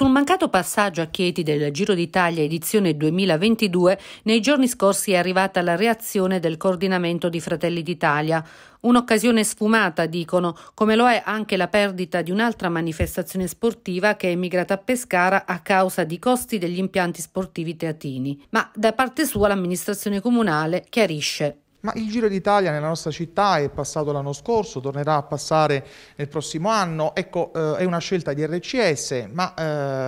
Sul mancato passaggio a Chieti del Giro d'Italia edizione 2022, nei giorni scorsi è arrivata la reazione del coordinamento di Fratelli d'Italia. Un'occasione sfumata, dicono, come lo è anche la perdita di un'altra manifestazione sportiva che è emigrata a Pescara a causa di costi degli impianti sportivi teatini. Ma da parte sua l'amministrazione comunale chiarisce. Ma il Giro d'Italia nella nostra città è passato l'anno scorso, tornerà a passare nel prossimo anno. Ecco, eh, è una scelta di RCS, ma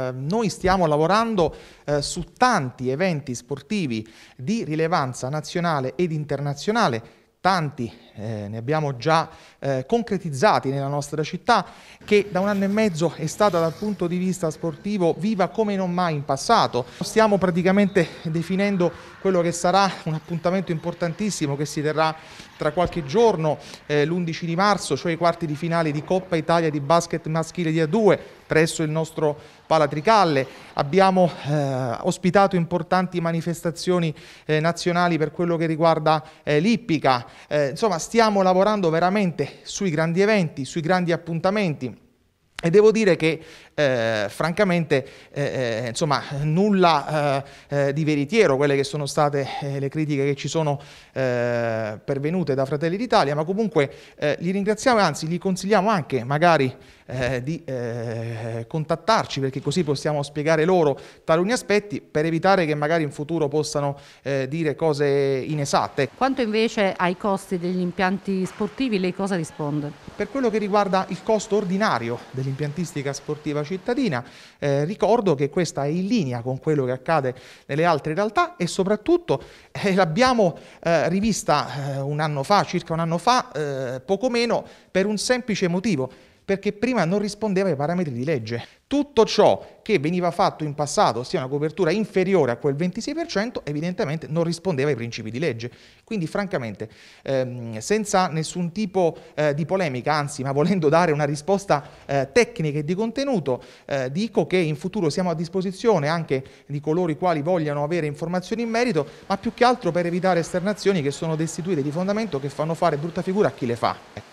eh, noi stiamo lavorando eh, su tanti eventi sportivi di rilevanza nazionale ed internazionale, tanti eh, ne abbiamo già eh, concretizzati nella nostra città, che da un anno e mezzo è stata dal punto di vista sportivo viva come non mai in passato. Stiamo praticamente definendo quello che sarà un appuntamento importantissimo che si terrà tra qualche giorno, eh, l'11 di marzo, cioè i quarti di finale di Coppa Italia di basket maschile di A2 presso il nostro Palatricalle. Abbiamo eh, ospitato importanti manifestazioni eh, nazionali per quello che riguarda eh, l'Ippica. Eh, insomma, stiamo lavorando veramente sui grandi eventi, sui grandi appuntamenti. E devo dire che eh, francamente eh, eh insomma, nulla eh, eh, di veritiero quelle che sono state eh, le critiche che ci sono pervenute da Fratelli d'Italia, ma comunque li ringraziamo e anzi li consigliamo anche magari eh, di eh, contattarci perché così possiamo spiegare loro taluni aspetti per evitare che magari in futuro possano eh, dire cose inesatte. Quanto invece ai costi degli impianti sportivi lei cosa risponde? Per quello che riguarda il costo ordinario dell'impiantistica sportiva cittadina eh, ricordo che questa è in linea con quello che accade nelle altre realtà e soprattutto eh, l'abbiamo eh, rivista un anno fa, circa un anno fa, poco meno per un semplice motivo perché prima non rispondeva ai parametri di legge. Tutto ciò che veniva fatto in passato, ossia una copertura inferiore a quel 26%, evidentemente non rispondeva ai principi di legge. Quindi francamente, ehm, senza nessun tipo eh, di polemica, anzi, ma volendo dare una risposta eh, tecnica e di contenuto, eh, dico che in futuro siamo a disposizione anche di coloro i quali vogliano avere informazioni in merito, ma più che altro per evitare esternazioni che sono destituite di fondamento che fanno fare brutta figura a chi le fa. Ecco.